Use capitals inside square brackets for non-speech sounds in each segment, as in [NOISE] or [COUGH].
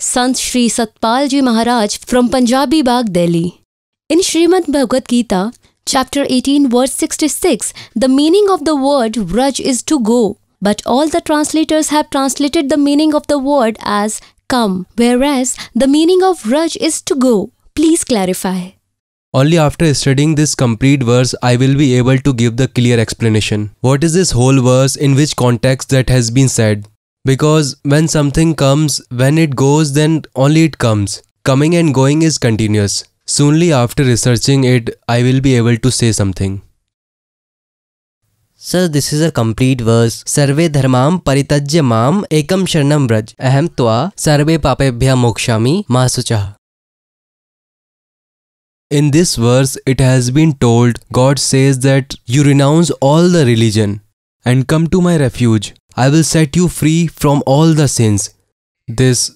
संत Shri Satpal ji Maharaj from Punjabi Bagh Delhi In Shrimad Bhagavad Gita, chapter 18, verse 66, the meaning of the word "raj" is to go, but all the translators have translated the meaning of the word as come, whereas the meaning of "raj" is to go. Please clarify. Only after studying this complete verse I will be able to give the clear explanation. What is this whole verse in which context that has been said? Because when something comes, when it goes, then only it comes. Coming and going is continuous. Soonly after researching it, I will be able to say something. Sir, this is a complete verse. Sarve dharmam paritajya mam ekam sharanam braj. Aham tva sarve papebhya mokshami masuchah. In this verse, it has been told God says that you renounce all the religion and come to my refuge. I will set you free from all the sins. This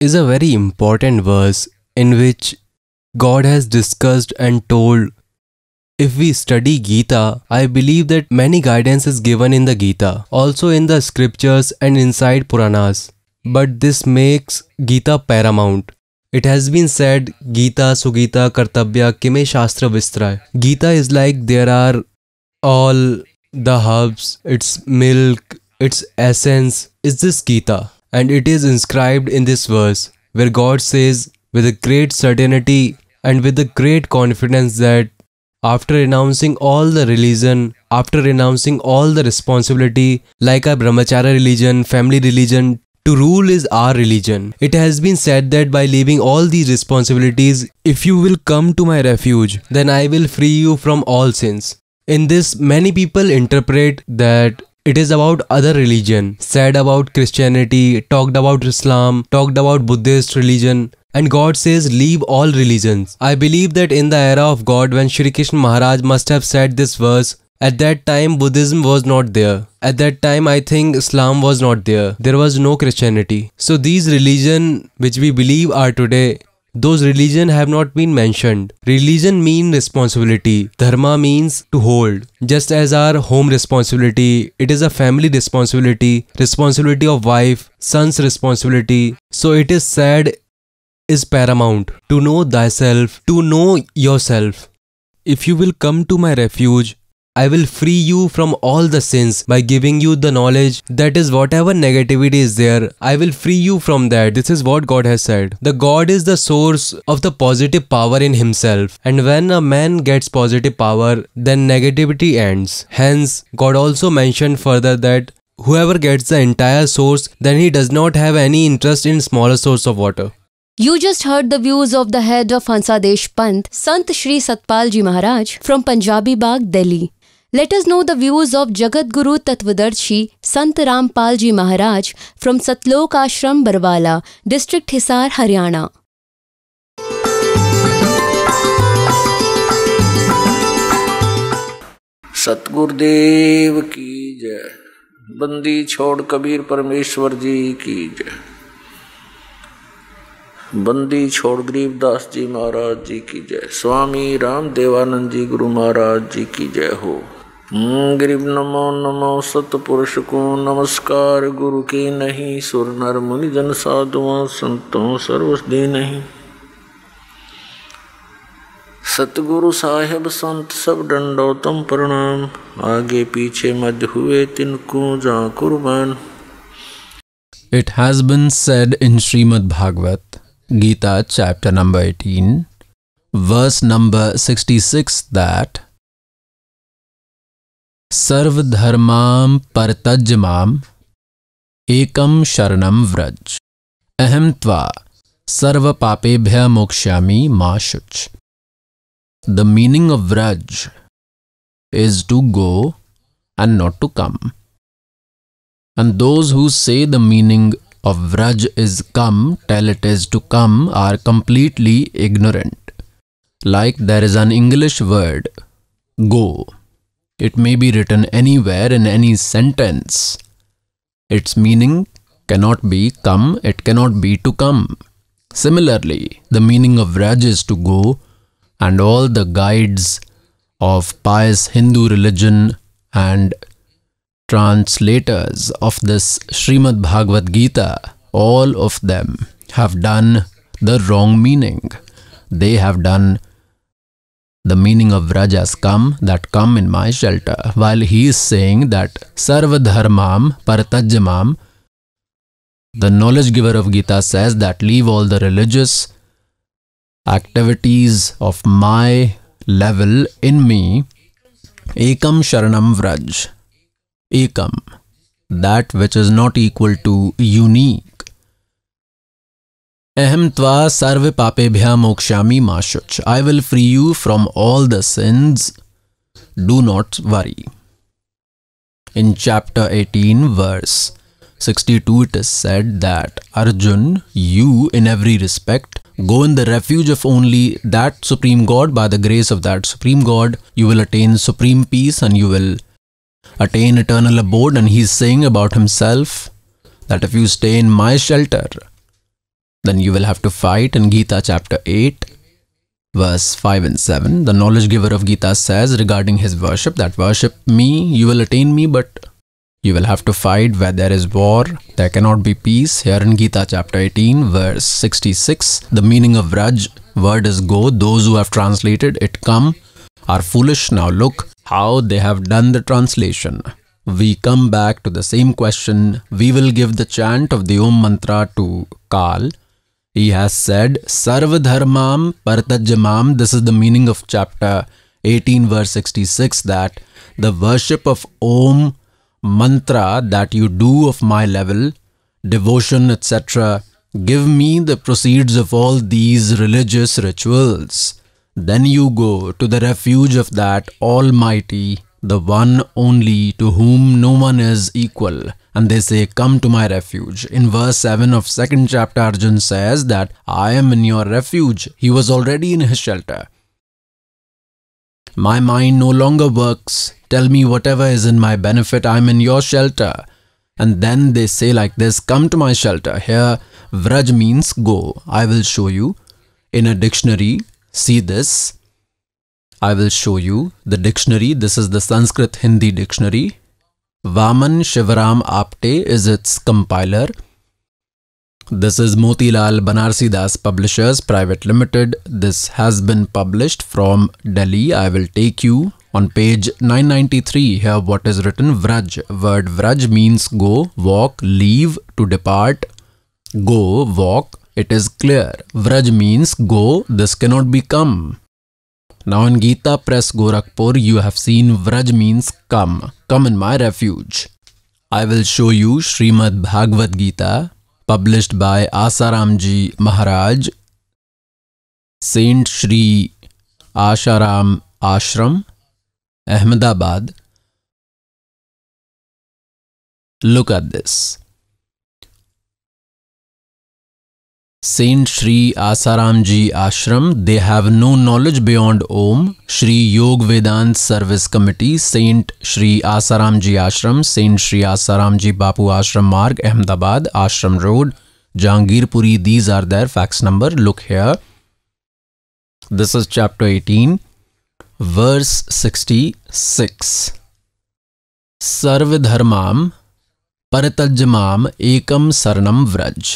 is a very important verse in which God has discussed and told. If we study Gita, I believe that many guidance is given in the Gita, also in the scriptures and inside Puranas. But this makes Gita paramount. It has been said Gita, Sugita, Kartabya, Kime Shastra Vistray. Gita is like there are all the herbs, its milk, its essence is this Gita, and it is inscribed in this verse, where God says, with a great certainty and with a great confidence, that after renouncing all the religion, after renouncing all the responsibility, like a brahmacharya religion, family religion, to rule is our religion. It has been said that by leaving all these responsibilities, if you will come to my refuge, then I will free you from all sins. In this, many people interpret that it is about other religion, said about Christianity, talked about Islam, talked about Buddhist religion. And God says, leave all religions. I believe that in the era of God, when Shri Krishna Maharaj must have said this verse, at that time, Buddhism was not there. At that time, I think Islam was not there. There was no Christianity. So these religion which we believe are today those religion have not been mentioned. Religion mean responsibility. Dharma means to hold. Just as our home responsibility, it is a family responsibility, responsibility of wife, son's responsibility. So it is said is paramount to know thyself, to know yourself. If you will come to my refuge, I will free you from all the sins by giving you the knowledge that is whatever negativity is there. I will free you from that. This is what God has said. The God is the source of the positive power in himself. And when a man gets positive power, then negativity ends. Hence, God also mentioned further that whoever gets the entire source, then he does not have any interest in smaller source of water. You just heard the views of the head of Hansa Pant, Sant Shri Satpal Ji Maharaj from Punjabi Bagh, Delhi. Let us know the views of Jagat Guru तत्वदर्शी संत रामपाल जी Maharaj from Satlok Ashram Barwala district Hisar Haryana सतगुरुदेव की जय बंदी छोड़ कबीर परमेश्वर जी की जय बंदी छोड़ गरीबदास जी महाराज जी की जय स्वामी राम देवानंद जी गुरु महाराज जी की जय हो गरीब नमो नमो सतपुरुष को नमस्कार गुरु के नहीं सुर नर मुनि जन साधुओं संतों सर्व दे नहीं सतगुरु साहेब संत सब दंडोतम प्रणाम आगे पीछे मध्य हुए तिनको जा कुर्बान it has been said in Srimad Bhagavat Gita chapter number 18, verse number 66 that सर्वधर्मां परतज्जमां एकम शरणम व्रज अहम त्वा सर्वपापेभ्य मोक्ष्यामी मा शुच द मीनिंग ऑफ व्रज is to go and not to come. And those who say the meaning of Vraj is come, tell it is to come, are completely ignorant. Like there is an English word, go, It may be written anywhere in any sentence. Its meaning cannot be come, it cannot be to come. Similarly, the meaning of Raj is to go, and all the guides of pious Hindu religion and translators of this Srimad Bhagavad Gita, all of them have done the wrong meaning. They have done the meaning of Rajas come that come in my shelter, while he is saying that Sarvadharmam Partajamam. The knowledge giver of Gita says that leave all the religious activities of my level in me. Ekam Sharanam Vraj. Ekam. That which is not equal to unique त्वा सर्व sarve papebhya mokshami mashuch. I will free you from all the sins. Do not worry. In chapter 18, verse 62, it is said that Arjun, you in every respect, go in the refuge of only that Supreme God. By the grace of that Supreme God, you will attain supreme peace and you will attain eternal abode. And he is saying about himself that if you stay in my shelter, then you will have to fight in Gita chapter 8, verse 5 and 7. The knowledge giver of Gita says regarding his worship that worship me, you will attain me, but you will have to fight where there is war, there cannot be peace. Here in Gita chapter 18, verse 66, the meaning of Raj word is go. Those who have translated it come are foolish. Now look how they have done the translation. We come back to the same question. We will give the chant of the Om mantra to Kal he has said, Sarvadharmam Partajamam, this is the meaning of chapter 18, verse 66, that the worship of Om mantra that you do of my level, devotion, etc., give me the proceeds of all these religious rituals. Then you go to the refuge of that Almighty the one only to whom no one is equal. And they say, Come to my refuge. In verse 7 of 2nd chapter, Arjun says that I am in your refuge. He was already in his shelter. My mind no longer works. Tell me whatever is in my benefit. I am in your shelter. And then they say like this, Come to my shelter. Here, Vraj means go. I will show you. In a dictionary, see this I will show you the dictionary. This is the Sanskrit Hindi dictionary. Vaman Shivaram Apte is its compiler. This is Motilal Banarsi Das Publishers Private Limited. This has been published from Delhi. I will take you on page 993 here what is written Vraj. Word Vraj means go, walk, leave, to depart, go, walk. It is clear. Vraj means go, this cannot become. Now in Gita Press Gorakhpur, you have seen Vraj means come, come in my refuge. I will show you Srimad Bhagavad Gita, published by Asaramji Maharaj, Saint Sri Asharam Ashram, Ahmedabad. Look at this. Saint Shri Asaram ji Ashram they have no knowledge beyond Om Shri Yog Vedanta service committee saint Shri Asaram ji Ashram saint Shri Asaram ji Bapu Ashram Marg Ahmedabad Ashram road Jahangirpuri these are their fax number look here this is chapter eighteen verse sixty six सर्वधर्मा परतज्यमा एकम शरण Vraj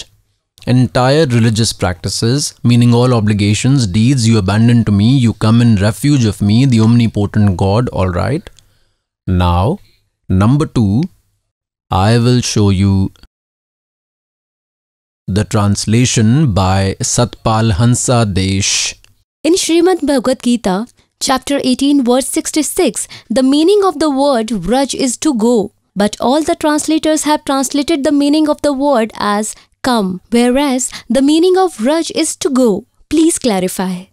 Entire religious practices, meaning all obligations, deeds you abandon to me, you come in refuge of me, the omnipotent God, alright? Now, number two, I will show you the translation by Satpal Hansa Desh. In Srimad Bhagavad Gita, chapter 18, verse 66, the meaning of the word Vraj is to go, but all the translators have translated the meaning of the word as come, whereas the meaning of Raj is to go. Please clarify.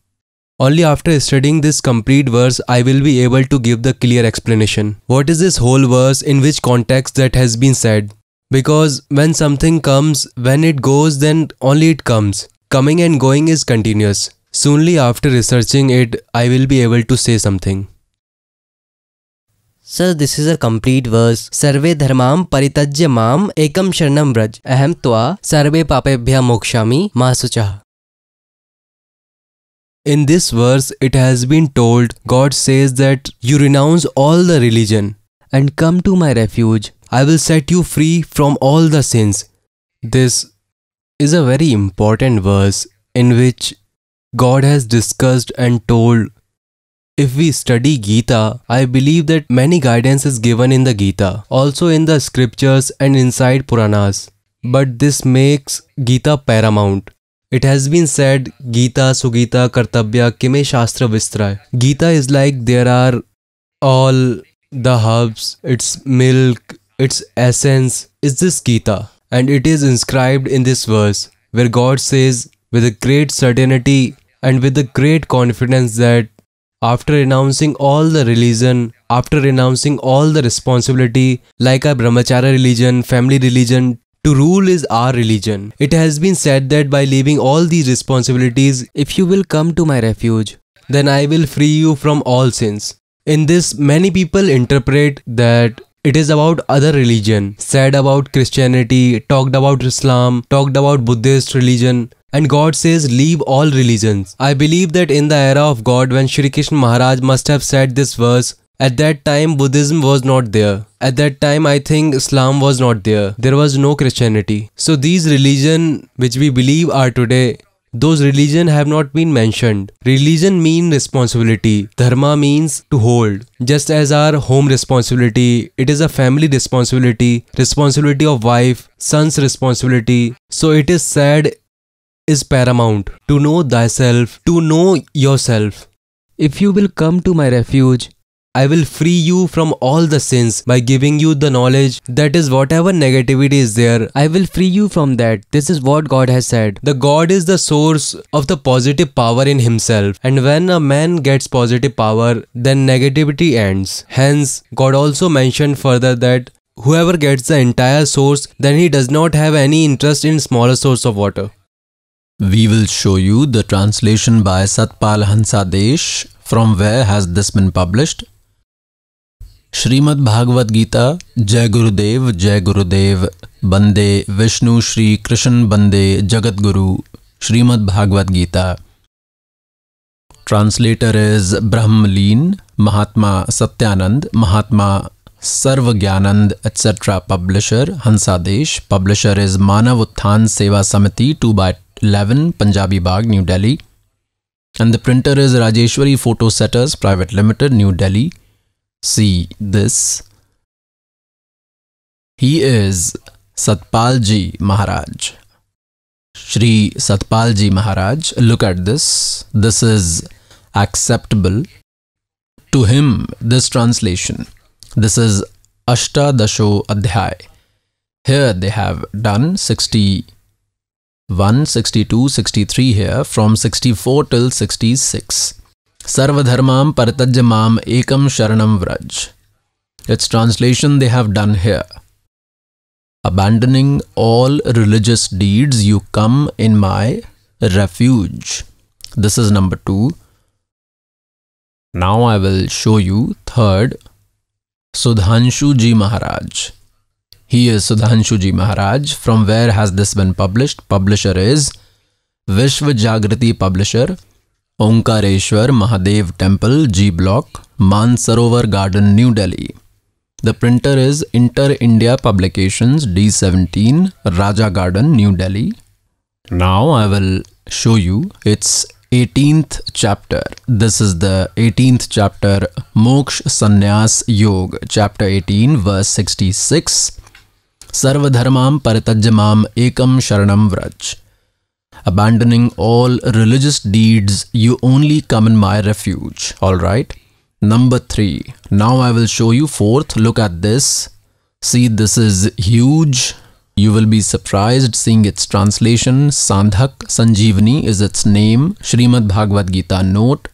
Only after studying this complete verse I will be able to give the clear explanation. What is this whole verse in which context that has been said? Because when something comes, when it goes then only it comes. Coming and going is continuous. Soonly after researching it, I will be able to say something. Sir, this is a complete verse. Sarve dharmam paritajya mam ekam sharanam braj. Aham tva sarve papebhya mokshami masucha. In this verse, it has been told God says that you renounce all the religion and come to my refuge. I will set you free from all the sins. This is a very important verse in which God has discussed and told if we study Gita, I believe that many guidance is given in the Gita, also in the scriptures and inside Puranas. But this makes Gita paramount. It has been said Gita, Sugita, Kartabya, Kime Shastra Vistra. Gita is like there are all the herbs, its milk, its essence is this Gita. And it is inscribed in this verse where God says with a great certainty and with a great confidence that after renouncing all the religion, after renouncing all the responsibility, like our brahmacharya religion, family religion, to rule is our religion. It has been said that by leaving all these responsibilities, if you will come to my refuge, then I will free you from all sins. In this, many people interpret that it is about other religion, said about Christianity, talked about Islam, talked about Buddhist religion. And God says, leave all religions. I believe that in the era of God when Shri Krishna Maharaj must have said this verse, at that time Buddhism was not there. At that time I think Islam was not there. There was no Christianity. So these religion which we believe are today those religion have not been mentioned religion mean responsibility dharma means to hold just as our home responsibility it is a family responsibility responsibility of wife son's responsibility so it is said is paramount to know thyself, to know yourself. If you will come to my refuge, I will free you from all the sins by giving you the knowledge that is whatever negativity is there. I will free you from that. This is what God has said. The God is the source of the positive power in himself. And when a man gets positive power, then negativity ends. Hence, God also mentioned further that whoever gets the entire source, then he does not have any interest in smaller source of water. We will show you the translation by Satpal Hansadesh from where has this been published. Srimad Bhagavad Gita Jai Gurudev Jai Gurudev Bande Vishnu Shri Krishna Bande Jagat Guru Srimad Bhagavad Gita Translator is Brahmaleen Mahatma Satyanand Mahatma Sarva Gyanand etc. Publisher Hansadesh Publisher is Manav Uthan Seva Samiti 2 by 2 11 Punjabi Bagh, New Delhi. And the printer is Rajeshwari Photo Setters Private Limited, New Delhi. See this. He is Satpalji Maharaj. Shri Satpalji Maharaj. Look at this. This is acceptable to him, this translation. This is Ashtadasho Adhyay. Here they have done 60 1, 62, 63 here from 64 till 66. Sarvadharmam Paratajamam Ekam Sharanam Vraj. Its translation they have done here. Abandoning all religious deeds, you come in my refuge. This is number two. Now I will show you third Sudhanshu Ji Maharaj. He is Sudhanshu Ji Maharaj. From where has this been published? Publisher is Vishwa Jagrati Publisher, Omkareshwar Mahadev Temple, G Block, Mansarovar Garden, New Delhi. The printer is Inter India Publications D17, Raja Garden, New Delhi. Now I will show you its 18th chapter. This is the 18th chapter, Moksh Sannyas Yoga, chapter 18, verse 66. सर्वधर्मा परतज माम एकम शरण व्रज abandoning all religious deeds you only come in my refuge all right number three now I will show you fourth look at this see this is huge you will be surprise seeing its translation Sadhak Sanjivani is its name Shrimad Bhagavat Gita note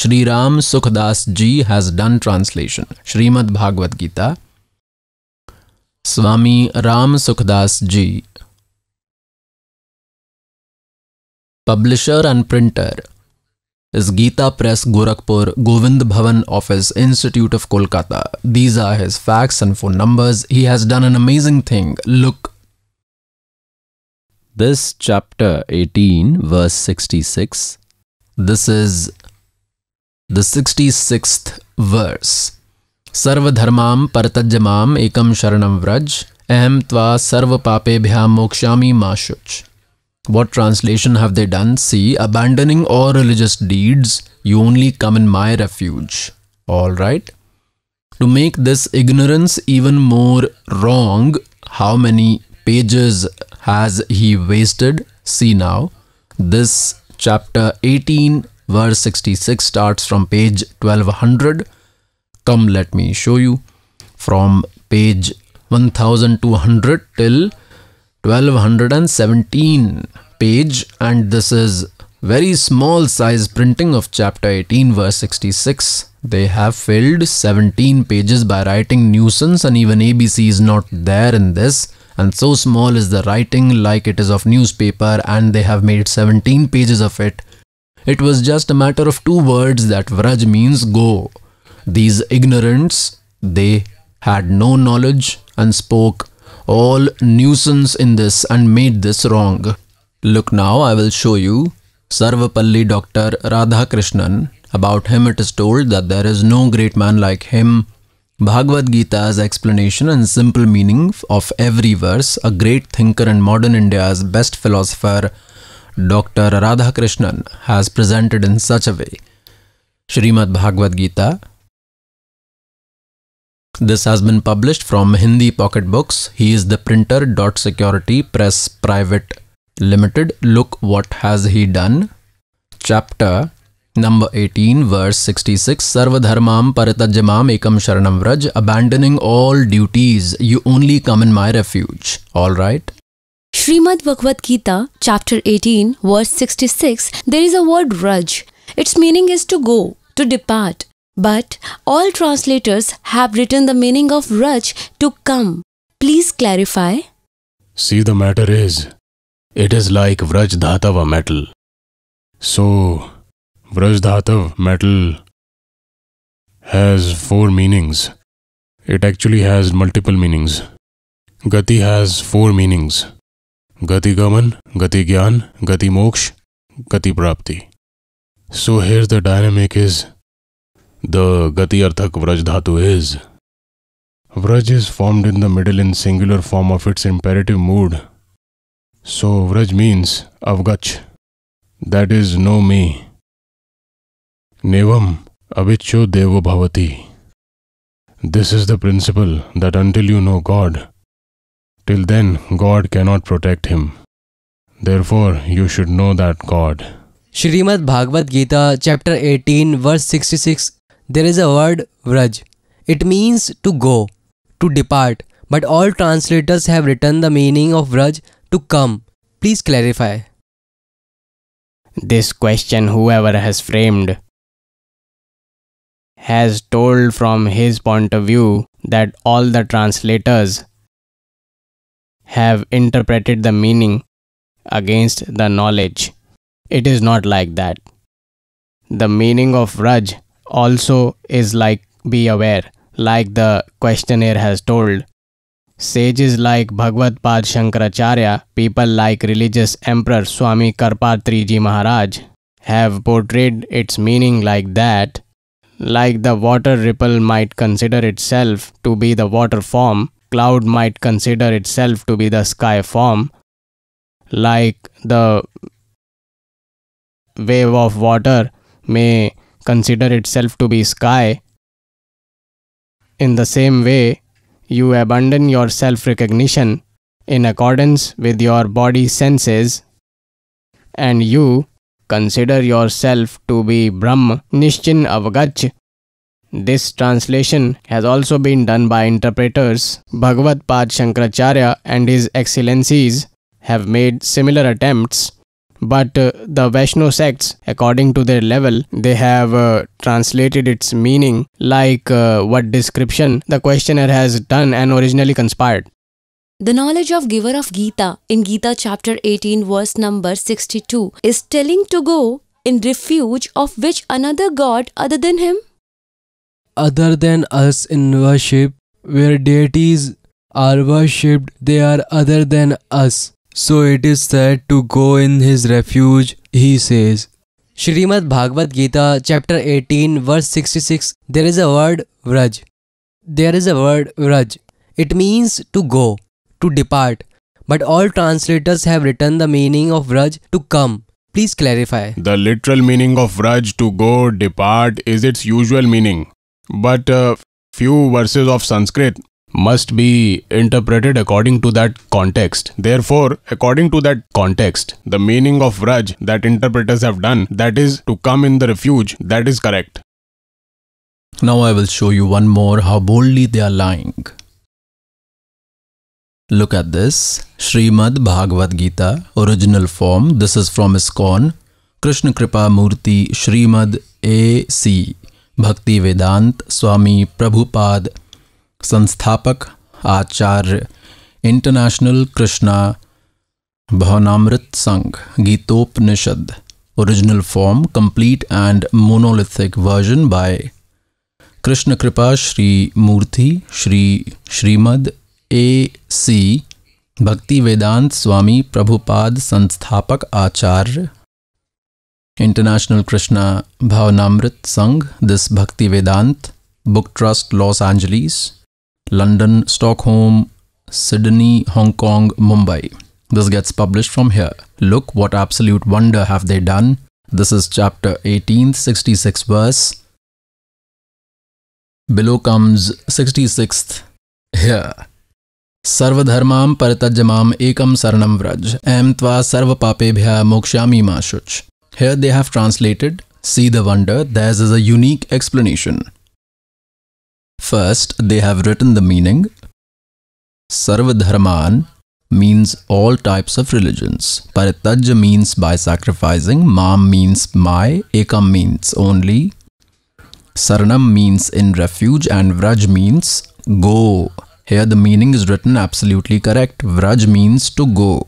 Shri Ram Sukhdas ji has done translation Shrimad Bhagavat Gita Swami Ram Sukhdas ji publisher and printer is Gita press Gorakhpur Govind भवन office institute of Kolkata these are his facts and phone numbers he has done an amazing thing look this chapter 18 verse 66 this is the 66th verse सर्वधर्मां परतज्जमाम एकम शरणम व्रज अहम त्वा सर्व पापे मा शुच What translation have they done? See, abandoning all religious deeds, you only come in my refuge. Alright? To make this ignorance even more wrong, how many pages has he wasted? See now. This chapter 18, verse 66 starts from page 1200 come let me show you from page 1200 till 1217 page and this is very small size printing of chapter 18 verse 66 they have filled 17 pages by writing nuisance and even abc is not there in this and so small is the writing like it is of newspaper and they have made 17 pages of it it was just a matter of two words that vraj means go these ignorants, they had no knowledge and spoke all nuisance in this and made this wrong. Look now, I will show you Sarvapalli Dr. Radhakrishnan. About him it is told that there is no great man like him. Bhagavad Gita's explanation and simple meaning of every verse, a great thinker in modern India's best philosopher, Dr. Radhakrishnan, has presented in such a way. Srimad Bhagavad Gita, this has been published from Hindi Pocket Books. He is the printer. Dot Security Press Private Limited. Look what has he done. Chapter number 18 verse 66 Sarvadharmam paritajamam ekam sharanam vraj abandoning all duties you only come in my refuge. All right. Srimad Bhagavad Gita chapter 18 verse 66 there is a word raj. Its meaning is to go, to depart, but all translators have written the meaning of Raj to come. Please clarify. See, the matter is, it is like Vrajdhatava metal. So, Vrajdhatav metal has four meanings. It actually has multiple meanings. Gati has four meanings. Gati Gaman, Gati Gyan, Gati Moksh, Gati Prapti. So here the dynamic is the Gati Arthak Vraj is. Vraj is formed in the middle in singular form of its imperative mood. So Vraj means Avgach. That is no me. Nevam Avicho Devo Bhavati. This is the principle that until you know God, till then God cannot protect him. Therefore, you should know that God. Shrimad Bhagavad Gita, chapter 18, verse 66 there is a word vraj. It means to go, to depart, but all translators have written the meaning of vraj to come. Please clarify. This question, whoever has framed, has told from his point of view that all the translators have interpreted the meaning against the knowledge. It is not like that. The meaning of Raj also is like be aware, like the questionnaire has told. Sages like Bhagavad Pad Shankaracharya, people like religious emperor Swami Karpatriji Maharaj, have portrayed its meaning like that. Like the water ripple might consider itself to be the water form, cloud might consider itself to be the sky form. Like the wave of water may consider itself to be sky, in the same way, you abandon your self recognition in accordance with your body senses, and you consider yourself to be Brahm Nishchin Avagach. This translation has also been done by interpreters. Bhagavad Pad Shankaracharya and his excellencies have made similar attempts but uh, the Vaishno sects, according to their level, they have uh, translated its meaning like uh, what description the questioner has done and originally conspired. The knowledge of giver of Gita in Gita chapter 18 verse number 62 is telling to go in refuge of which another god other than him? Other than us in worship, where deities are worshipped, they are other than us. So it is said to go in his refuge, he says. Shrimad Bhagavad Gita, chapter 18, verse 66, there is a word vraj. There is a word vraj. It means to go, to depart. But all translators have written the meaning of vraj to come. Please clarify. The literal meaning of vraj to go, depart is its usual meaning. But uh, few verses of Sanskrit must be interpreted according to that context. Therefore, according to that context, the meaning of Raj that interpreters have done, that is to come in the refuge, that is correct. Now I will show you one more how boldly they are lying. Look at this. Srimad Bhagavad Gita, original form. This is from ISKCON. Krishna Kripa Murti Srimad A.C. Bhakti Vedant Swami Prabhupada संस्थापक आचार्य international Krishna Bhavanamrit Sangh Gitopanishad original form complete and monolithic version by Krishna Kripa Shri मूर्ति श्री श्रीमद ए सी भक्ति वेदांत स्वामी प्रभुपाद संस्थापक आचार्य international Krishna भावनामृत Sangh this Bhakti Vedanta book trust Los London, Stockholm, Sydney, Hong Kong, Mumbai. This gets published from here. Look what absolute wonder have they done. This is chapter 18, 66 verse. Below comes 66th. Here. सर्वधर्मां परित्यजमां एकम शरणं Vraj M त्वा सर्वपापेभ्यः मोक्ष्यामि मा शुच Here they have translated, see the wonder, theirs is a unique explanation. First, they have written the meaning. Sarvadharman means all types of religions. Paritajya means by sacrificing. Mam means my. Ekam means only. Saranam means in refuge and Vraj means go. Here the meaning is written absolutely correct. Vraj means to go.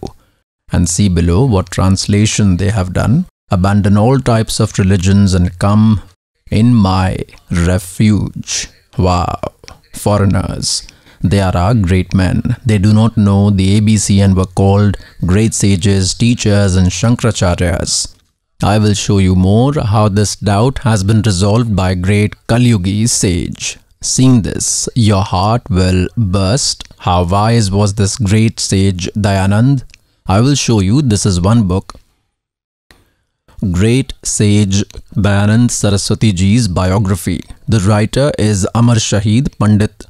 And see below what translation they have done. Abandon all types of religions and come in my refuge. Wow, foreigners. They are our great men. They do not know the ABC and were called great sages, teachers, and Shankaracharyas. I will show you more how this doubt has been resolved by great Kalyugi sage. Seeing this, your heart will burst. How wise was this great sage Dayanand? I will show you this is one book great sage Dayanand Saraswati Ji's biography. The writer is Amar Shahid Pandit.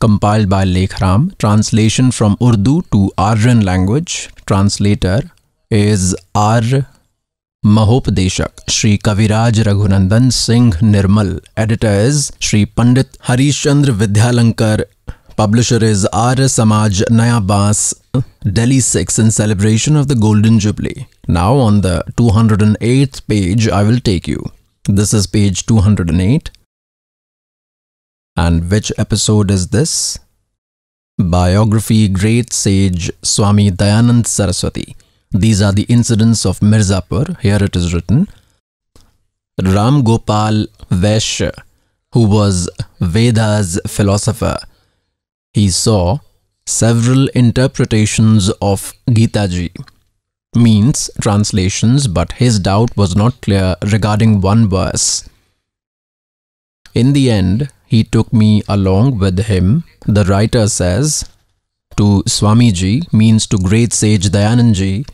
Compiled by Lekharam, translation from Urdu to Aryan language. Translator is R. Mahopadeshak, Sri Kaviraj Raghunandan Singh Nirmal. Editor is Sri Pandit Harishchandra Vidyalankar Publisher is Arya Samaj Naya Bas, Delhi 6 in celebration of the Golden Jubilee. Now on the 208th page, I will take you. This is page 208. And which episode is this? Biography Great Sage Swami Dayanand Saraswati. These are the incidents of Mirzapur. Here it is written. Ram Gopal Vaishya, who was Veda's philosopher, he saw several interpretations of Gitaji, means translations, but his doubt was not clear regarding one verse. In the end, he took me along with him. The writer says, to Swamiji means to great sage Dayananji.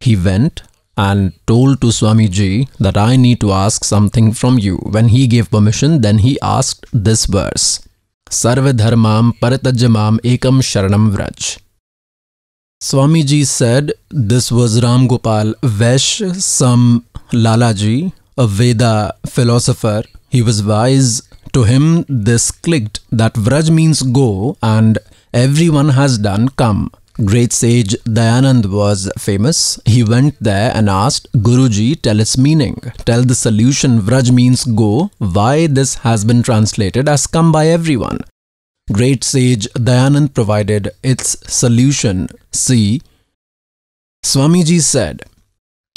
He went and told to Swamiji that I need to ask something from you. When he gave permission, then he asked this verse. Sarvadharmam Paratajamam Ekam Sharanam Vraj. Swamiji said this was Ram Gopal Vesh, some Lalaji, a Veda philosopher. He was wise. To him, this clicked that Vraj means go and everyone has done come. great sage Dayanand was famous. He went there and asked, Guruji, tell its meaning. Tell the solution. Vraj means go. Why this has been translated as come by everyone. Great sage Dayanand provided its solution. See, Swamiji said,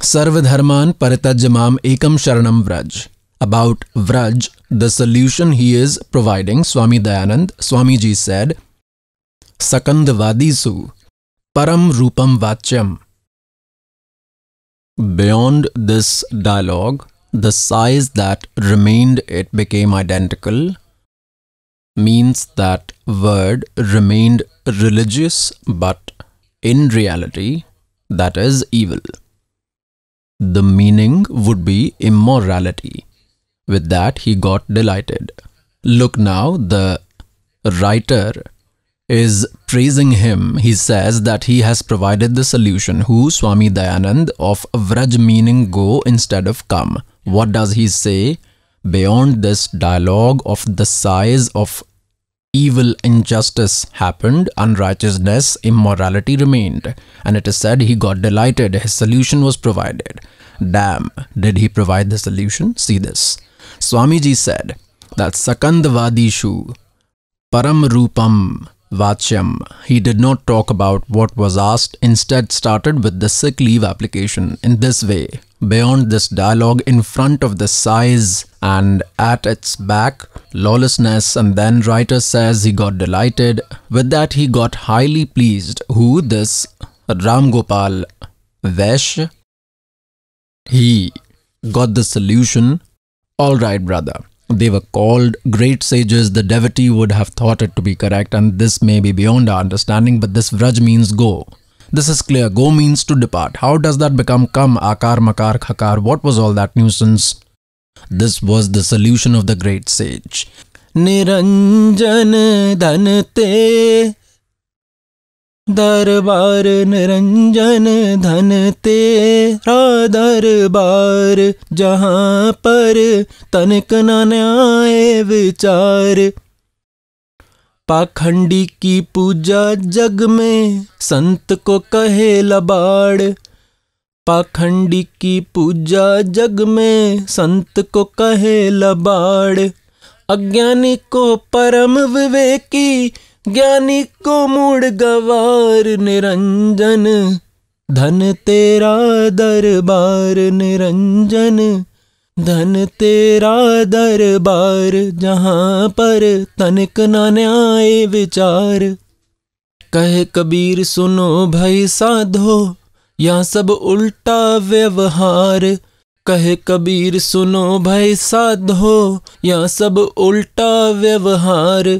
Sarvadharman paritajamam ekam sharanam vraj. About vraj, the solution he is providing, Swami Dayanand, Swamiji said, Sakandvadisu Param Rupam Vachyam. Beyond this dialogue, the size that remained it became identical means that word remained religious but in reality that is evil. The meaning would be immorality. With that he got delighted. Look now, the writer is praising him, he says that he has provided the solution who Swami Dayanand of Vraj meaning go instead of come. What does he say? Beyond this dialogue of the size of evil injustice happened, unrighteousness, immorality remained, and it is said he got delighted, his solution was provided. Damn, did he provide the solution? See this. Swamiji said that Sakandvadishu Param Rupam Vachyam. He did not talk about what was asked, instead started with the sick leave application in this way. Beyond this dialogue, in front of the size and at its back, lawlessness and then writer says he got delighted. With that he got highly pleased. Who this Ram Gopal Vesh? He got the solution. Alright brother, they were called great sages. The devotee would have thought it to be correct, and this may be beyond our understanding, but this Vraj means go. This is clear. Go means to depart. How does that become come? Akar, makar, khakar. What was all that nuisance? This was the solution of the great sage. Niranjan dhanate दरबार निरंजन धन तेरा दरबार जहाँ पर तनिक न न्याय विचार पाखंडी की पूजा जग में संत को कहे लबाड़ पाखंडी की पूजा जग में संत को कहे लबाड़ अज्ञानी को परम विवेकी ज्ञानी को मूड गवार निरंजन धन तेरा दरबार निरंजन धन तेरा दरबार जहाँ पर तनिक न न्याय विचार कहे कबीर सुनो भई साधो या सब उल्टा व्यवहार कहे कबीर सुनो भय साधो या सब उल्टा व्यवहार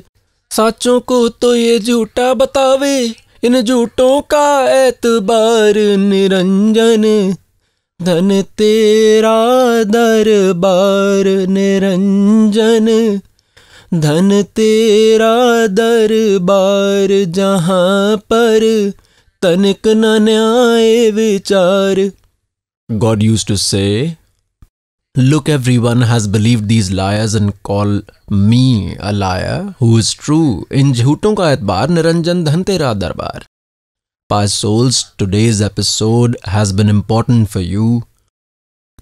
साचों को तो ये झूठा बतावे इन झूठों का एतबार निरंजन धन तेरा दरबार निरंजन धन तेरा दरबार जहाँ पर तनिक न न्याय विचार God used to say Look, everyone has believed these liars and call me a liar who is true. In Jhootons Ka Etbar, Niranjan Dhantera Darbar. souls, today's episode has been important for you.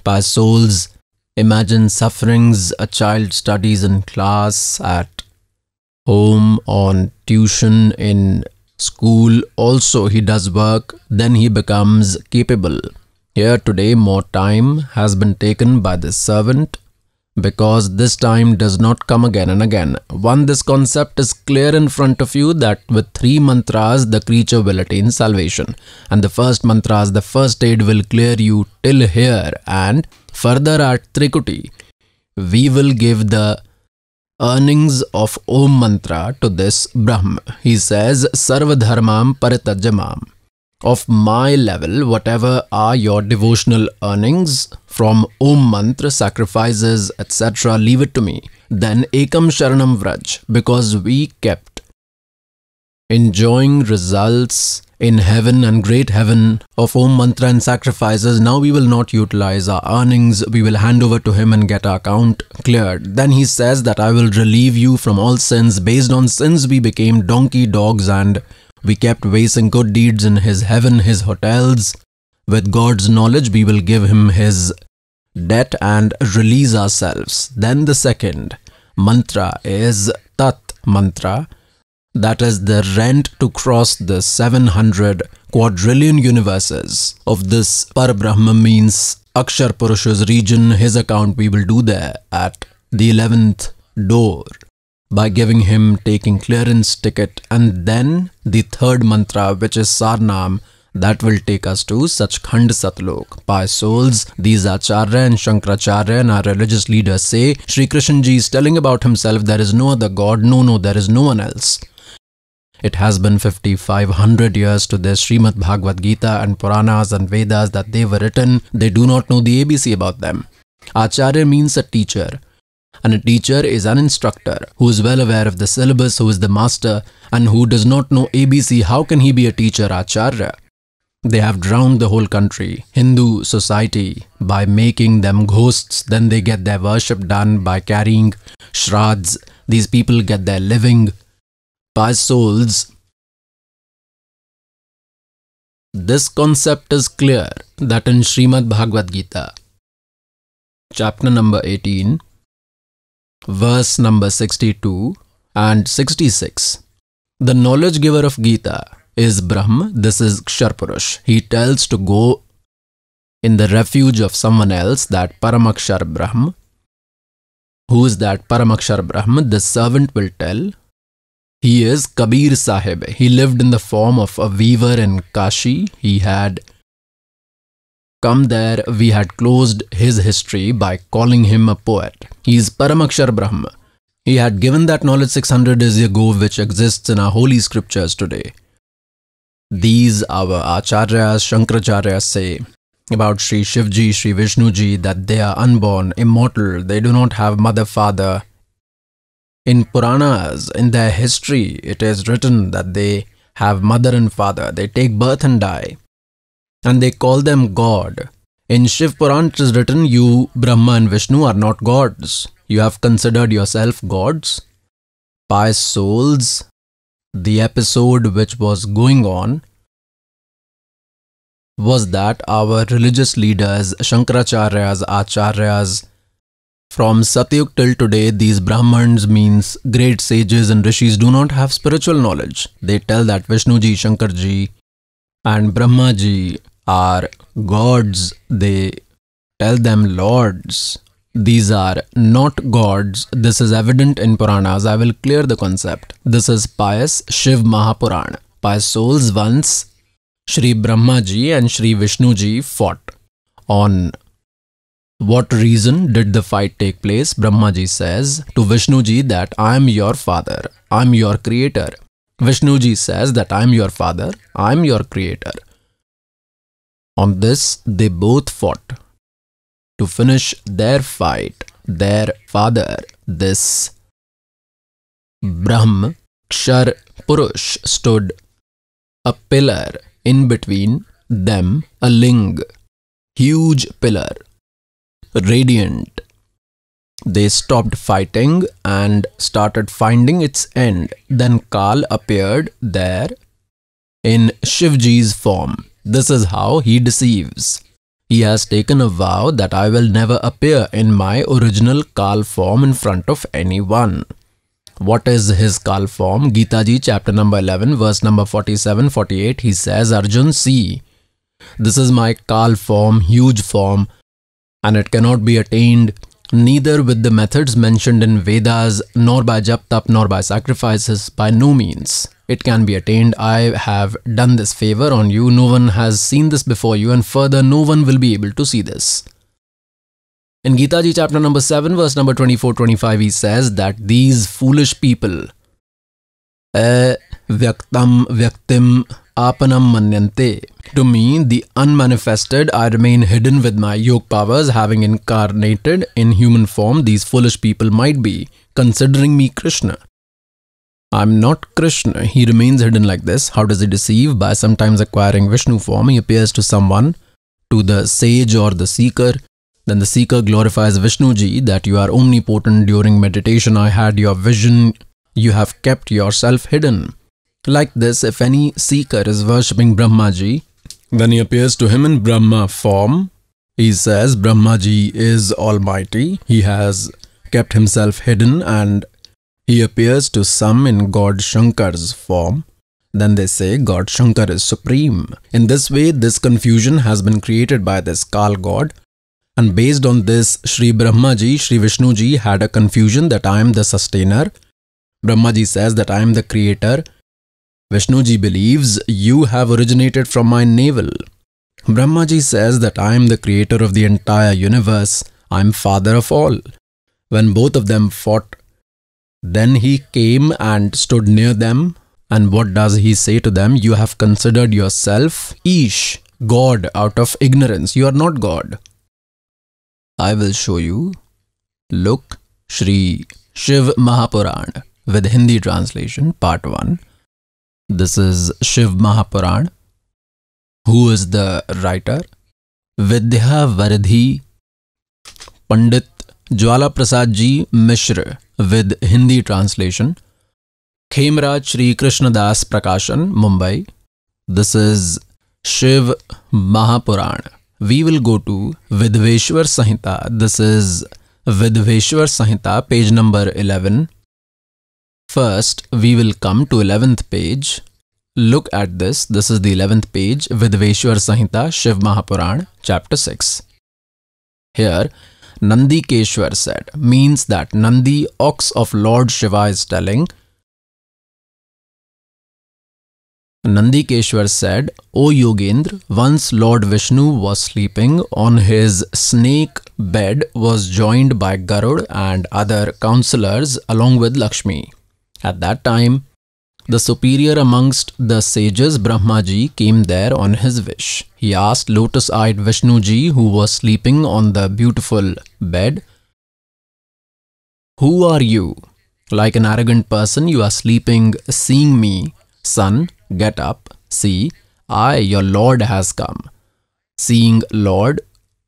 Past souls, imagine sufferings a child studies in class, at home, on tuition, in school. Also, he does work, then he becomes capable. Here today more time has been taken by this servant because this time does not come again and again. One, this concept is clear in front of you that with three mantras, the creature will attain salvation. And the first mantras, the first aid will clear you till here. And further at Trikuti, we will give the earnings of Om Mantra to this Brahma. He says, Sarvadharmam Paritajamam of my level, whatever are your devotional earnings from Om Mantra, sacrifices, etc., leave it to me. Then Ekam Sharanam Vraj, because we kept enjoying results in heaven and great heaven of Om Mantra and sacrifices. Now we will not utilize our earnings, we will hand over to him and get our account cleared. Then he says that I will relieve you from all sins. Based on sins, we became donkey dogs and we kept wasting good deeds in his heaven, his hotels. With God's knowledge, we will give him his debt and release ourselves. Then the second mantra is Tat Mantra. That is the rent to cross the 700 quadrillion universes of this Parabrahma means Akshar Purusha's region, his account we will do there at the 11th door by giving him taking clearance ticket and then the third mantra which is Sarnam that will take us to Sachkhand Satlok. By souls, these Acharya and Shankaracharya and our religious leaders say Sri Krishna ji is telling about himself there is no other god, no, no, there is no one else. It has been 5500 years to this Srimad Bhagavad Gita and Puranas and Vedas that they were written, they do not know the ABC about them. Acharya means a teacher. And a teacher is an instructor who is well aware of the syllabus, who is the master, and who does not know ABC. How can he be a teacher, Acharya? They have drowned the whole country, Hindu society, by making them ghosts. Then they get their worship done by carrying shrads. These people get their living by souls. This concept is clear that in Srimad Bhagavad Gita, chapter number 18, verse number 62 and 66. The knowledge giver of Gita is Brahma. This is Kshar Purush. He tells to go in the refuge of someone else, that Paramakshar Brahma. Who is that Paramakshar Brahma? The servant will tell. He is Kabir Sahib. He lived in the form of a weaver in Kashi. He had Come there, we had closed his history by calling him a poet. He is Paramakshar Brahma. He had given that knowledge 600 years ago which exists in our holy scriptures today. These our Acharyas, Shankaracharyas say about Sri Shivji, Sri Vishnuji that they are unborn, immortal, they do not have mother, father. In Puranas, in their history, it is written that they have mother and father, they take birth and die and they call them God. In Shiv Puran, it is written, You, Brahma, and Vishnu are not gods. You have considered yourself gods. Pious souls, the episode which was going on was that our religious leaders, Shankaracharyas, Acharyas, from Satyug till today, these Brahmans means great sages and rishis do not have spiritual knowledge. They tell that Vishnuji, Shankarji, and Brahmaji are gods. They tell them lords. These are not gods. This is evident in Puranas. I will clear the concept. This is pious Shiv Mahapurana. Pious souls once Shri Brahma ji and Shri Vishnu ji fought. On what reason did the fight take place? Brahma ji says to Vishnu ji that I am your father, I am your creator. Vishnu ji says that I am your father, I am your creator. On this, they both fought. To finish their fight, their father, this Brahm Kshar Purush, stood a pillar in between them, a ling, huge pillar, radiant. They stopped fighting and started finding its end. Then Kal appeared there in Shivji's form. This is how he deceives. He has taken a vow that I will never appear in my original Kal form in front of anyone. What is his Kal form? Gita Ji chapter number 11 verse number 47-48 he says Arjun see, this is my Kal form, huge form and it cannot be attained neither with the methods mentioned in Vedas, nor by Japtap, nor by sacrifices, by no means. It can be attained. I have done this favor on you. No one has seen this before you, and further, no one will be able to see this. In Gita Ji, chapter number 7, verse number 24 25, he says that these foolish people, eh, vyaktam, vyaktim, apanam manyante. To me, the unmanifested, I remain hidden with my yoke powers, having incarnated in human form, these foolish people might be, considering me Krishna. I'm not Krishna. He remains hidden like this. How does he deceive? By sometimes acquiring Vishnu form, he appears to someone, to the sage or the seeker. Then the seeker glorifies Vishnuji that you are omnipotent during meditation. I had your vision. You have kept yourself hidden. Like this, if any seeker is worshipping Brahmaji, then he appears to him in Brahma form. He says Brahmaji is almighty, he has kept himself hidden and he appears to some in God Shankar's form. Then they say God Shankar is supreme. In this way, this confusion has been created by this Kal God. And based on this, Sri Brahmaji, Sri Vishnuji had a confusion that I am the sustainer. Brahmaji says that I am the creator Vishnuji believes you have originated from my navel. Brahmaji says that I am the creator of the entire universe, I am father of all. When both of them fought, then he came and stood near them. And what does he say to them? You have considered yourself Ish, God, out of ignorance. You are not God. I will show you. Look, Shri Shiv Mahapuran with Hindi translation, part 1. This is Shiv Mahapuran who is the writer Vidya Varidhi Pandit Jwala Prasad ji Mishra with Hindi translation Khemraj Shri Krishnadas Prakashan Mumbai this is Shiv Mahapuran we will go to Vidhveshwar Samhita this is Vidhveshwar Samhita page number eleven First, we will come to 11th page. Look at this. This is the 11th page, Vidveshwar Sahita Shiv Mahapuran, chapter 6. Here, Nandi Keshwar said means that Nandi, ox of Lord Shiva, is telling. Nandi Keshwar said, O Yogendra, once Lord Vishnu was sleeping on his snake bed was joined by Garud and other counselors along with Lakshmi. At that time, the superior amongst the sages Brahmaji came there on his wish. He asked lotus-eyed Vishnuji who was sleeping on the beautiful bed, Who are you? Like an arrogant person, you are sleeping, seeing me. Son, get up. See, I, your Lord, has come. Seeing Lord,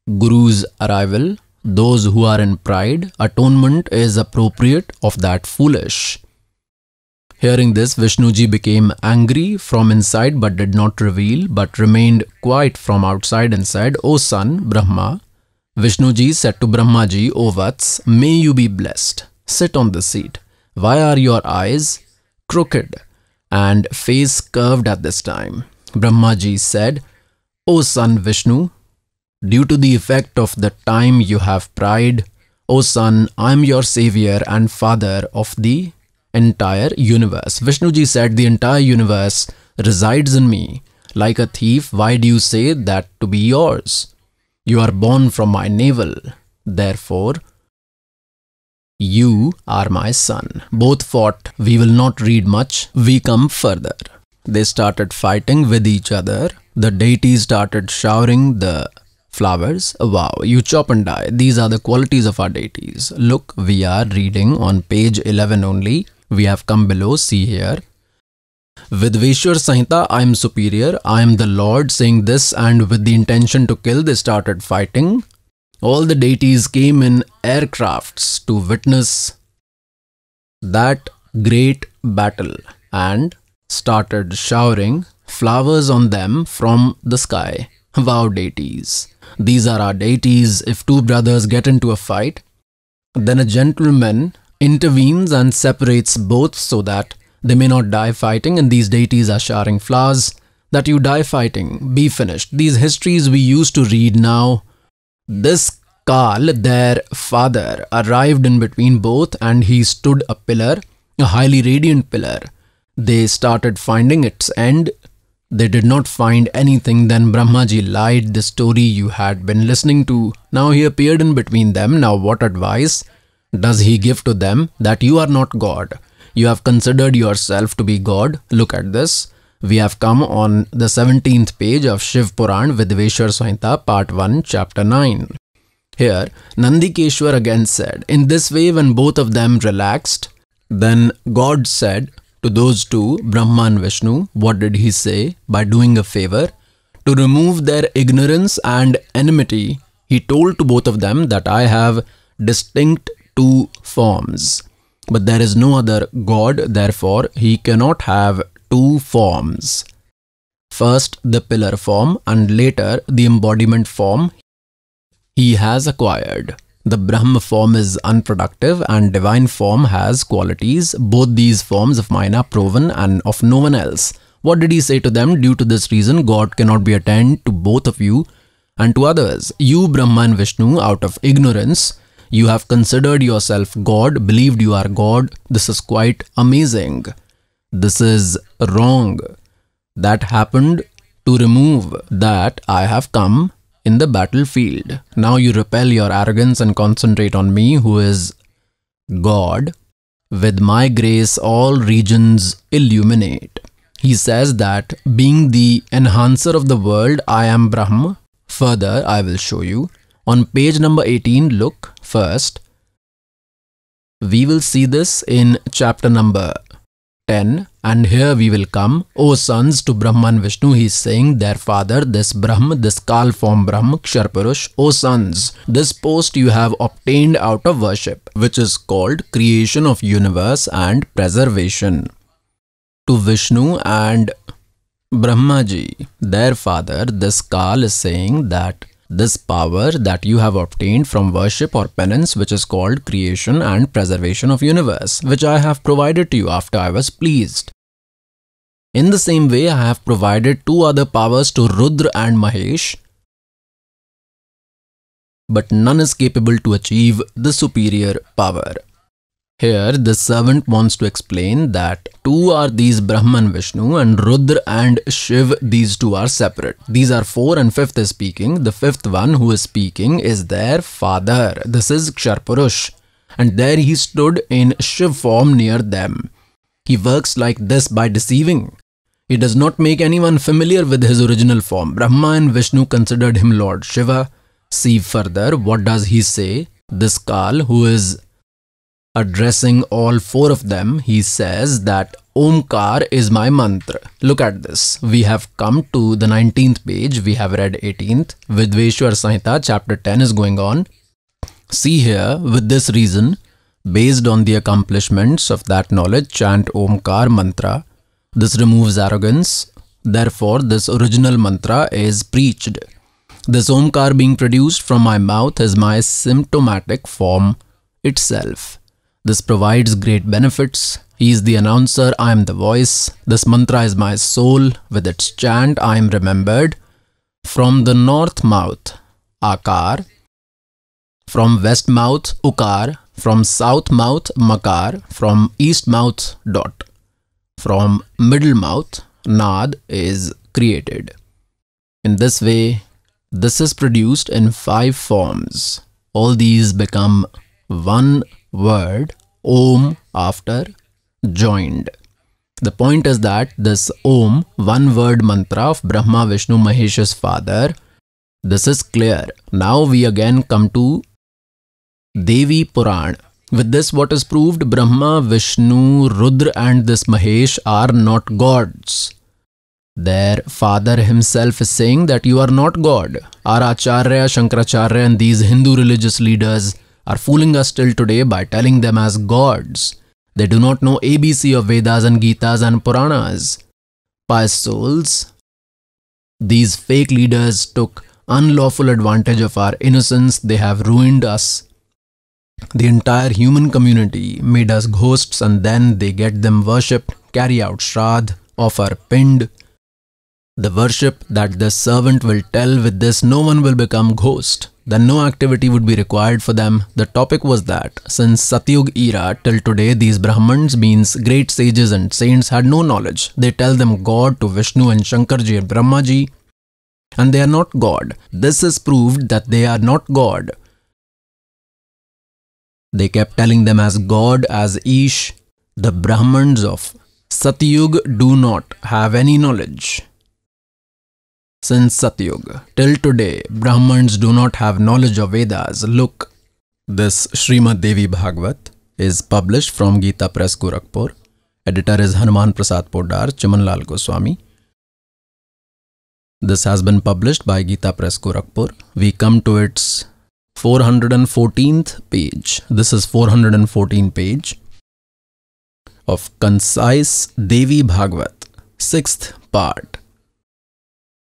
Guru's arrival, those who are in pride, atonement is appropriate of that foolish. Hearing this, Vishnuji became angry from inside but did not reveal, but remained quiet from outside and said, O son, Brahma. Vishnuji said to Brahmaji, O Vats, may you be blessed. Sit on the seat. Why are your eyes crooked and face curved at this time? Brahmaji said, O son Vishnu, due to the effect of the time you have pride, O son, I am your savior and father of the entire universe. Vishnu ji said, The entire universe resides in me. Like a thief, why do you say that to be yours? You are born from my navel. Therefore, you are my son. Both fought. We will not read much. We come further. They started fighting with each other. The deity started showering the flowers. Wow, you chop and die. These are the qualities of our deities. Look, we are reading on page 11 only. We have come below, see here. With Vishwar I am superior, I am the Lord, saying this, and with the intention to kill, they started fighting. All the deities came in aircrafts to witness that great battle and started showering flowers on them from the sky. Wow, deities. These are our deities. If two brothers get into a fight, then a gentleman intervenes and separates both so that they may not die fighting and these deities are showering flowers that you die fighting, be finished. These histories we used to read now. This Kal, their father, arrived in between both and he stood a pillar, a highly radiant pillar. They started finding its end. They did not find anything, then Brahmaji lied the story you had been listening to. Now he appeared in between them. Now, what advice does he give to them that you are not God? You have considered yourself to be God. Look at this. We have come on the 17th page of Shiv Puran Vidveshwar Sanhita, Part 1, Chapter 9. Here, Nandikeshwar again said, In this way, when both of them relaxed, then God said to those two, Brahma and Vishnu, what did he say? By doing a favor, to remove their ignorance and enmity, he told to both of them that I have distinct two forms. But there is no other God, therefore, he cannot have two forms. First, the pillar form, and later, the embodiment form he has acquired. The Brahma form is unproductive and divine form has qualities. Both these forms of mine are proven and of no one else. What did he say to them? Due to this reason, God cannot be attained to both of you and to others. You, Brahma and Vishnu, out of ignorance, you have considered yourself God, believed you are God. This is quite amazing. This is wrong. That happened to remove that I have come in the battlefield. Now you repel your arrogance and concentrate on me, who is God. With my grace, all regions illuminate. He says that being the enhancer of the world, I am Brahma. Further, I will show you on page number 18, look first. We will see this in chapter number 10 and here we will come, O sons, to Brahman Vishnu, he is saying, their father, this Brahm, this Kal form Brahm, Ksharpurush, O sons, this post you have obtained out of worship, which is called creation of universe and preservation. To Vishnu and Brahmaji, their father, this Kal is saying that this power that you have obtained from worship or penance which is called creation and preservation of universe, which I have provided to you after I was pleased. In the same way, I have provided two other powers to Rudra and Mahesh, but none is capable to achieve the superior power. Here the servant wants to explain that two are these Brahman Vishnu and Rudra and Shiv these two are separate. These are four and fifth is speaking. The fifth one who is speaking is their father. This is Kshar Purush, and there he stood in Shiv form near them. He works like this by deceiving. He does not make anyone familiar with his original form. Brahma and Vishnu considered him Lord Shiva. See further what does he say? This Kal who is Addressing all four of them, he says that Omkar is my mantra. Look at this. We have come to the 19th page. We have read 18th. Vidveshwar Sahita, chapter 10 is going on. See here, with this reason, based on the accomplishments of that knowledge, chant Omkar mantra. This removes arrogance. Therefore, this original mantra is preached. This Omkar being produced from my mouth is my symptomatic form itself. This provides great benefits. He is the announcer, I am the voice. This mantra is my soul. With its chant, I am remembered. From the north mouth, Akar. From west mouth, Ukar. From south mouth, Makar. From east mouth, Dot. From middle mouth, Nad is created. In this way, this is produced in five forms. All these become one word om after joined. The point is that this om, one word mantra of Brahma Vishnu Mahesh's father, this is clear. Now we again come to Devi Puran. With this, what is proved Brahma, Vishnu, Rudra, and this Mahesh are not gods. Their father himself is saying that you are not God. Our Acharya, Shankaracharya, and these Hindu religious leaders are fooling us till today by telling them as gods. They do not know ABC of Vedas and Gitas and Puranas. Pious souls, these fake leaders took unlawful advantage of our innocence, they have ruined us. The entire human community made us ghosts and then they get them worshipped, carry out shradh, offer pind. The worship that the servant will tell with this no one will become ghost then no activity would be required for them. The topic was that, since Satyug era till today, these Brahmans means great sages and saints had no knowledge. They tell them God to Vishnu and Shankarji and Brahmaji, and they are not God. This is proved that they are not God. They kept telling them as God, as Ish. The Brahmans of Satyug do not have any knowledge. since Satyug. Till today, Brahmins do not have knowledge of Vedas. Look, this Srimad Devi Bhagavat is published from Gita Press Gorakhpur. Editor is Hanuman Prasad Podar, Chimanlal Goswami. This has been published by Gita Press Gorakhpur. We come to its 414th page. This is 414 page of Concise Devi Bhagavat, 6th part.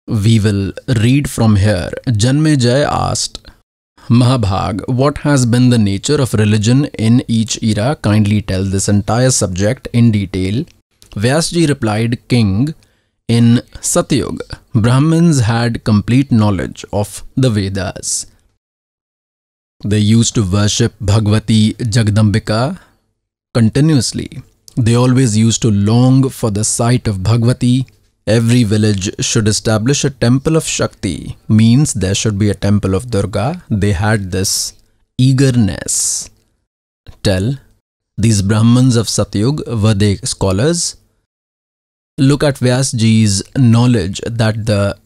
We will read from here. Janmejay asked, Mahabhag, what has been the nature of religion in each era? Kindly tell this entire subject in detail. Vyasji replied, King, in Satyuga, Brahmins had complete knowledge of the Vedas. They used to worship Bhagavati Jagdambika continuously. They always used to long for the sight of Bhagavati Every village should establish a temple of Shakti, means there should be a temple of Durga. They had this eagerness. Tell, these Brahmins of Satyug, were they scholars? Look at Vyasji's knowledge that the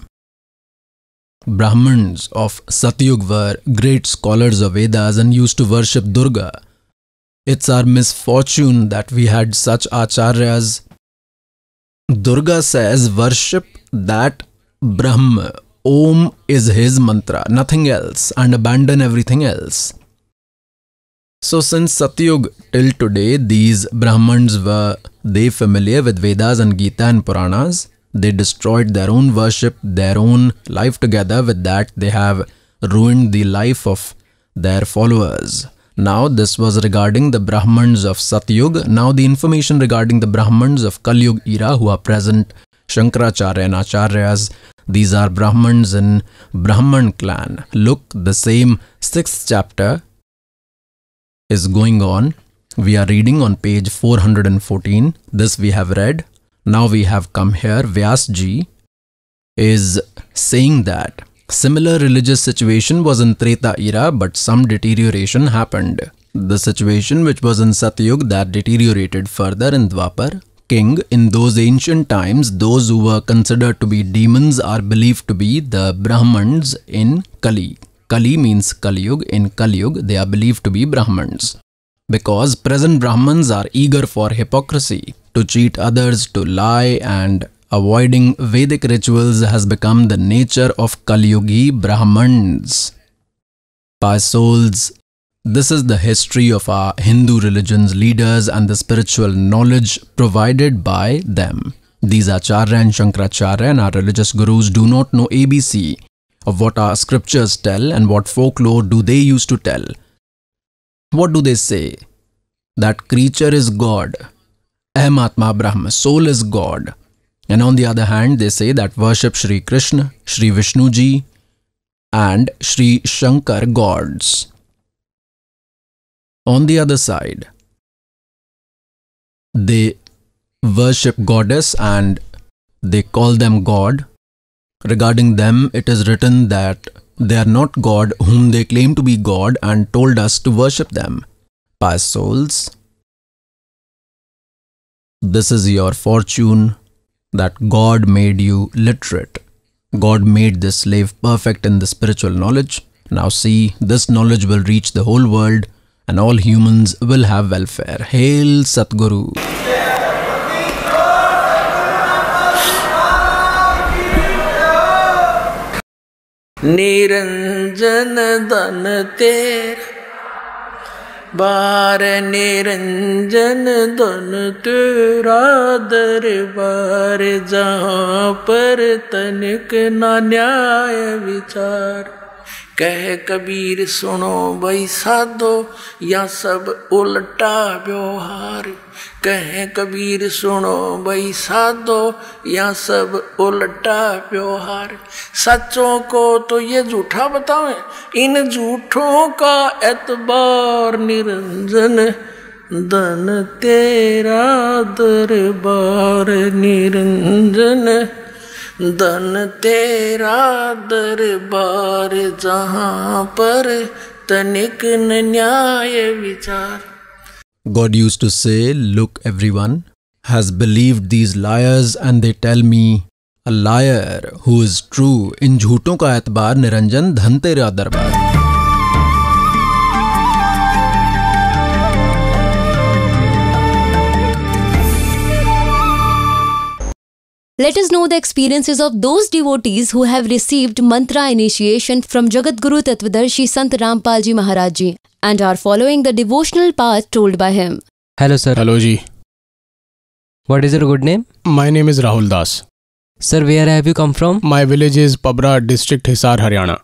Brahmins of Satyug were great scholars of Vedas and used to worship Durga. It's our misfortune that we had such acharyas Durga says, worship that Brahma. Om is his mantra, nothing else, and abandon everything else. So, since Satyug till today, these Brahmans were they familiar with Vedas and Gita and Puranas. They destroyed their own worship, their own life together. With that, they have ruined the life of their followers. Now this was regarding the Brahmans of Satyug. Now the information regarding the Brahmans of Kalyug era who are present Shankaracharya and Acharyas. These are Brahmans in Brahman clan. Look, the same 6th chapter is going on. We are reading on page 414. This we have read. Now we have come here. Vyasji is saying that Similar religious situation was in Treta era but some deterioration happened. The situation which was in Satyug that deteriorated further in Dwapar. King, in those ancient times, those who were considered to be demons are believed to be the Brahmans in Kali. Kali means Kaliyug. In Kaliyug, they are believed to be Brahmans. Because present Brahmans are eager for hypocrisy, to cheat others, to lie and Avoiding Vedic rituals has become the nature of Kaliyogi Brahmans. By souls, this is the history of our Hindu religion's leaders and the spiritual knowledge provided by them. These Acharya and Shankaracharya and our religious gurus do not know ABC of what our scriptures tell and what folklore do they used to tell. What do they say? That creature is God. Ahmatma Brahma, soul is God. And on the other hand, they say that worship Shri Krishna, Shri Vishnuji, and Shri Shankar gods. On the other side, they worship goddess and they call them god. Regarding them, it is written that they are not god whom they claim to be god and told us to worship them. Past souls, this is your fortune that God made you literate. God made this slave perfect in the spiritual knowledge. Now see, this knowledge will reach the whole world and all humans will have welfare. Hail Satguru! बार निरंजन धन तेरा दरबार जहाँ पर तनिक न न्याय विचार कह कबीर सुनो भाई साधो या सब उल्टा व्यवहार कहे कबीर सुनो भई साधो या सब उलटा व्यवहार सचों को तो ये झूठा बताओ इन झूठों का एतबार निरंजन धन तेरा दरबार निरंजन धन तेरा दरबार जहाँ पर तनिक न्याय विचार God used to say, Look, everyone has believed these liars, and they tell me, A liar who is true. In झूठों का एतबार निरंजन धनतेरा Let us know the experiences of those devotees who have received mantra initiation from Jagatguru Tatvadarshi Sant Rampalji Maharaj Ji and are following the devotional path told by him. Hello sir. Hello ji. What is your good name? My name is Rahul Das. Sir, where have you come from? My village is Pabra district Hisar Haryana.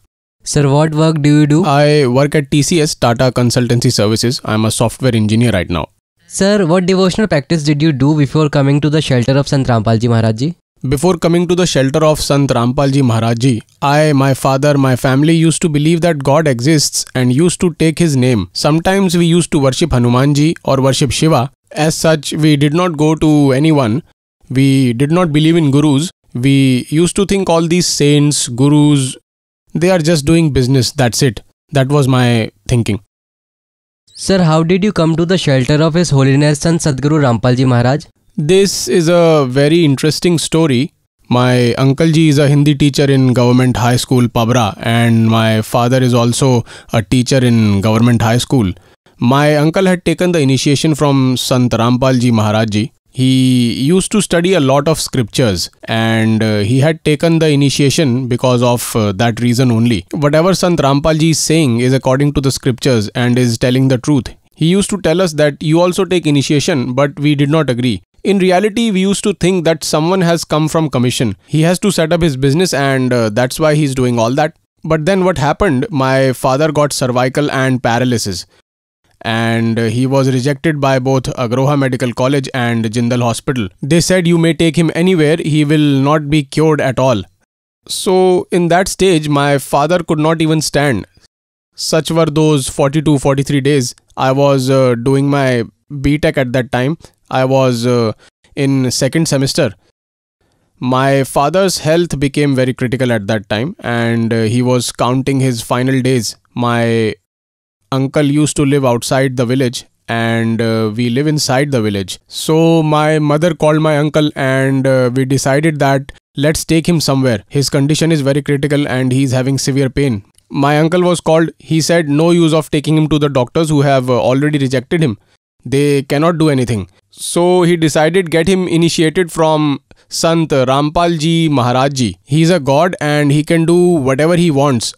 Sir, what work do you do? I work at TCS Tata Consultancy Services. I am a software engineer right now. Sir, what devotional practice did you do before coming to the shelter of Sant Rampalji Maharaj before coming to the shelter of Sant Rampalji Maharaji, I, my father, my family used to believe that God exists and used to take his name. Sometimes we used to worship Hanumanji or worship Shiva. As such, we did not go to anyone. We did not believe in gurus. We used to think all these saints, gurus, they are just doing business, that's it. That was my thinking. Sir, how did you come to the shelter of His Holiness Sant Sadguru Rampalji Maharaj? This is a very interesting story. My uncle ji is a Hindi teacher in government high school Pabra and my father is also a teacher in government high school. My uncle had taken the initiation from Sant Rampal ji Maharaj ji. He used to study a lot of scriptures and uh, he had taken the initiation because of uh, that reason only. Whatever Sant Rampal ji is saying is according to the scriptures and is telling the truth. He used to tell us that you also take initiation, but we did not agree. In reality, we used to think that someone has come from commission. He has to set up his business and uh, that's why he's doing all that. But then what happened? My father got cervical and paralysis and he was rejected by both Agroha Medical College and Jindal Hospital. They said you may take him anywhere, he will not be cured at all. So, in that stage, my father could not even stand. Such were those 42 43 days. I was uh, doing my Tech at that time, I was uh, in second semester. My father's health became very critical at that time and uh, he was counting his final days. My uncle used to live outside the village and uh, we live inside the village. So my mother called my uncle and uh, we decided that let's take him somewhere. His condition is very critical and he's having severe pain. My uncle was called. He said no use of taking him to the doctors who have uh, already rejected him. They cannot do anything. So he decided get him initiated from Sant Rampal ji Maharaj ji. a god and he can do whatever he wants.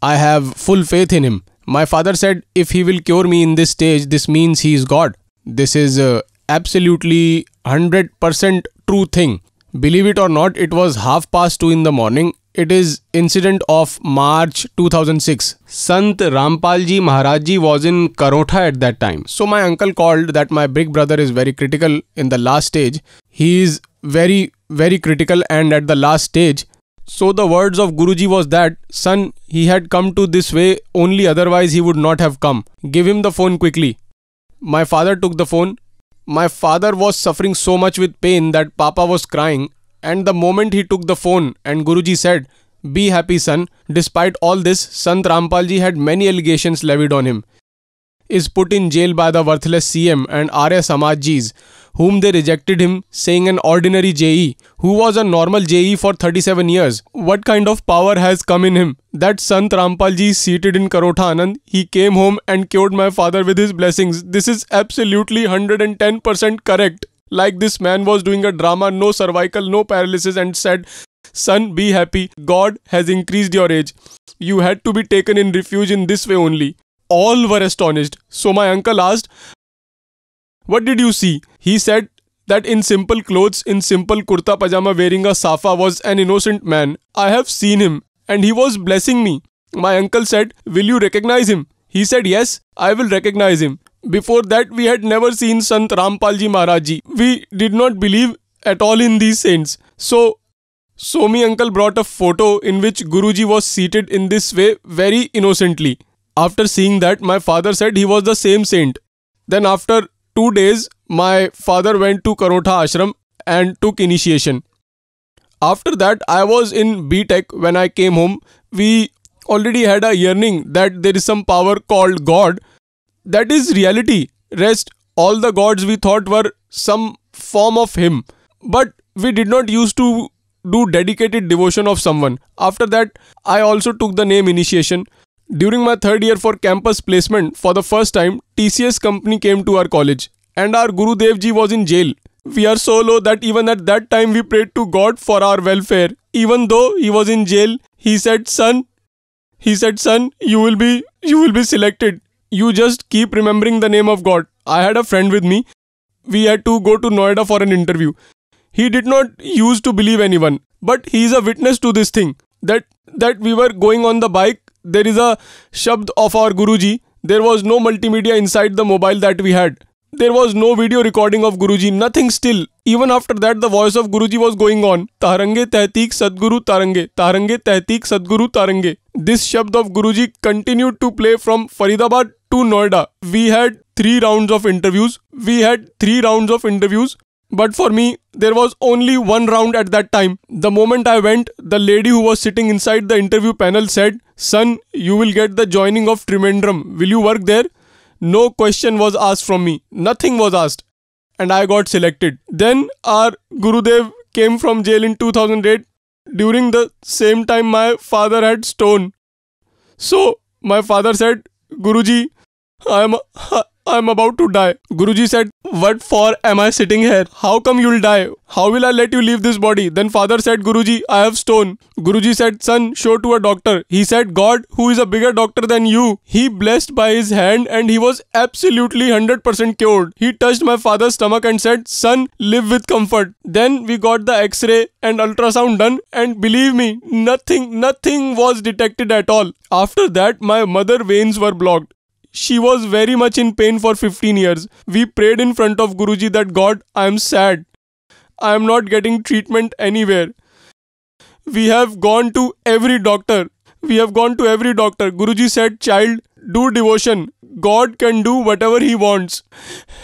I have full faith in him. My father said if he will cure me in this stage, this means he is God. This is uh, absolutely 100% true thing. Believe it or not, it was half past 2 in the morning it is incident of March 2006. Sant Rampalji Maharajji was in Karotha at that time. So my uncle called that my big brother is very critical in the last stage. He is very very critical and at the last stage. So the words of Guruji was that son he had come to this way only otherwise he would not have come. Give him the phone quickly. My father took the phone. My father was suffering so much with pain that papa was crying and the moment he took the phone and Guruji said, Be happy, son, despite all this, Sant Rampalji had many allegations levied on him. Is put in jail by the worthless CM and Arya Samajis, whom they rejected him, saying an ordinary JE, who was a normal JE for 37 years. What kind of power has come in him? That Sant Rampalji seated in Karotha Anand, he came home and cured my father with his blessings. This is absolutely 110% correct like this man was doing a drama, no cervical, no paralysis, and said, Son, be happy. God has increased your age. You had to be taken in refuge in this way only. All were astonished. So my uncle asked, What did you see? He said, that in simple clothes, in simple kurta pajama wearing a safa was an innocent man. I have seen him and he was blessing me. My uncle said, Will you recognize him? He said, Yes, I will recognize him. Before that, we had never seen Sant Rampalji Maharaji. We did not believe at all in these saints. So, Somi uncle brought a photo in which Guruji was seated in this way very innocently. After seeing that, my father said he was the same saint. Then, after two days, my father went to Karotha Ashram and took initiation. After that, I was in BTech when I came home. We already had a yearning that there is some power called God that is reality. Rest, all the gods we thought were some form of Him. But we did not used to do dedicated devotion of someone. After that, I also took the name initiation. During my third year for campus placement, for the first time, TCS company came to our college, and our Guru Devji was in jail. We are so low that even at that time we prayed to God for our welfare. Even though he was in jail, he said, Son, he said, Son, you will be you will be selected you just keep remembering the name of God. I had a friend with me. We had to go to Noida for an interview. He did not used to believe anyone, but he is a witness to this thing that that we were going on the bike. There is a shabd of our Guruji. There was no multimedia inside the mobile that we had. There was no video recording of Guruji, nothing still. Even after that, the voice of Guruji was going on. Tarange Tehtik Sadguru Tarange, Tarange Tehtik Sadguru Tarange. This shabd of Guruji continued to play from Faridabad to Noida. We had three rounds of interviews. We had three rounds of interviews. But for me, there was only one round at that time. The moment I went, the lady who was sitting inside the interview panel said, Son, you will get the joining of Tremendrum. Will you work there? No question was asked from me. Nothing was asked. And I got selected. Then our Gurudev came from jail in 2008. During the same time, my father had stone. So my father said, Guruji, I am, I'm about to die. Guruji said, What for am I sitting here? How come you'll die? How will I let you leave this body? Then father said, Guruji, I have stone. Guruji said, Son, show to a doctor. He said, God, who is a bigger doctor than you? He blessed by his hand and he was absolutely 100% cured. He touched my father's stomach and said, Son, live with comfort. Then we got the x ray and ultrasound done, and believe me, nothing, nothing was detected at all. After that, my mother veins were blocked. She was very much in pain for 15 years. We prayed in front of Guruji that God, I am sad. I am not getting treatment anywhere. We have gone to every doctor. We have gone to every doctor. Guruji said, Child, do devotion. God can do whatever He wants.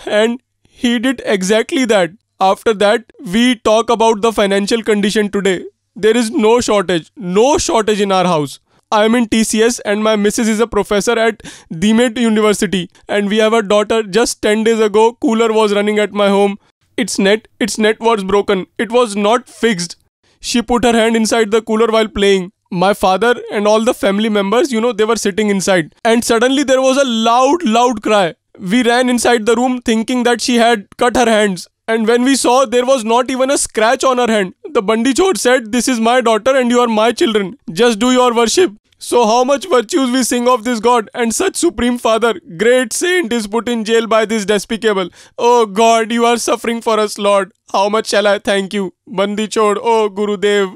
And He did exactly that. After that, we talk about the financial condition today. There is no shortage, no shortage in our house. I am in TCS and my missus is a professor at Demet University and we have a daughter just 10 days ago cooler was running at my home its net its net was broken it was not fixed she put her hand inside the cooler while playing my father and all the family members you know they were sitting inside and suddenly there was a loud loud cry we ran inside the room thinking that she had cut her hands and when we saw there was not even a scratch on her hand the Bandi Chor said, This is my daughter and you are my children. Just do your worship. So how much virtues we sing of this God and such supreme father, great saint is put in jail by this despicable. Oh God, you are suffering for us, Lord. How much shall I thank you? Bandi Chod, oh Guru Dev,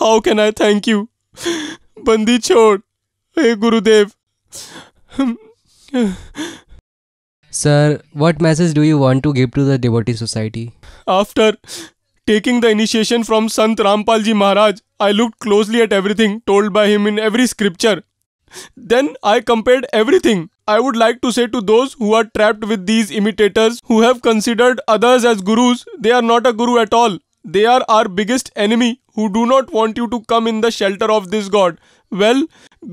how can I thank you? [LAUGHS] Bandi Chod, hey Guru Dev. [LAUGHS] Sir, what message do you want to give to the devotee society? After Taking the initiation from Sant Rampal Ji Maharaj, I looked closely at everything told by him in every scripture. Then I compared everything. I would like to say to those who are trapped with these imitators who have considered others as gurus, they are not a guru at all. They are our biggest enemy who do not want you to come in the shelter of this God. Well,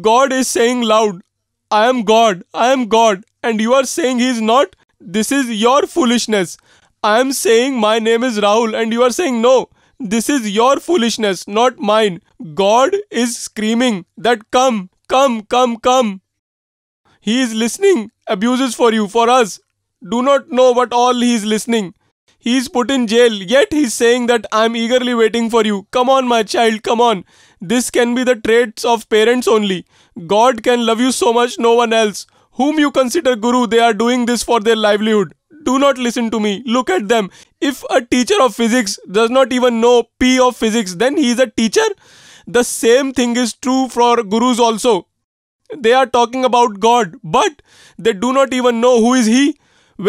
God is saying loud, I am God, I am God, and you are saying He is not? This is your foolishness. I am saying my name is Rahul and you are saying no. This is your foolishness, not mine. God is screaming that come, come, come, come. He is listening, abuses for you, for us. Do not know what all he is listening. He is put in jail, yet he is saying that I am eagerly waiting for you. Come on, my child, come on. This can be the traits of parents only. God can love you so much, no one else. Whom you consider guru, they are doing this for their livelihood do not listen to me. Look at them. If a teacher of physics does not even know P of physics, then he is a teacher. The same thing is true for gurus also. They are talking about God, but they do not even know who is He,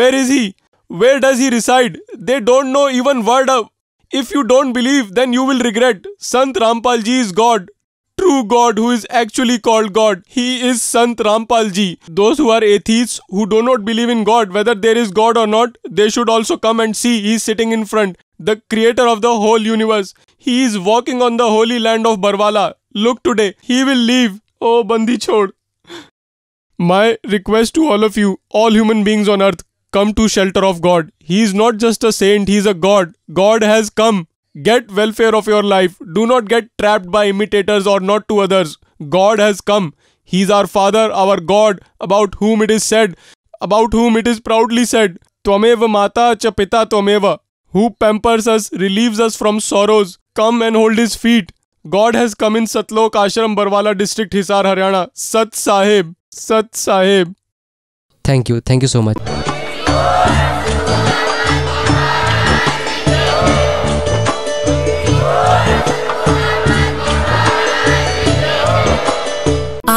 where is He, where does He reside. They don't know even word of. If you don't believe, then you will regret. Sant Rampal ji is God true God who is actually called God. He is Sant Rampal Ji. Those who are atheists who do not believe in God, whether there is God or not, they should also come and see he is sitting in front, the creator of the whole universe. He is walking on the holy land of Barwala. Look today, he will leave. Oh, Bandi Chod. My request to all of you, all human beings on earth, come to shelter of God. He is not just a saint, he is a God. God has come. Get welfare of your life do not get trapped by imitators or not to others God has come he is our father our God about whom it is said about whom it is proudly said त्वमेव माता च पिता त्वमेव who pampers us relieve us from sorrows come and hold his feet God has come in Satlok Ashram Barwala district Hisar Haryana Sat Sahib Sat Saheb thank you thank you so much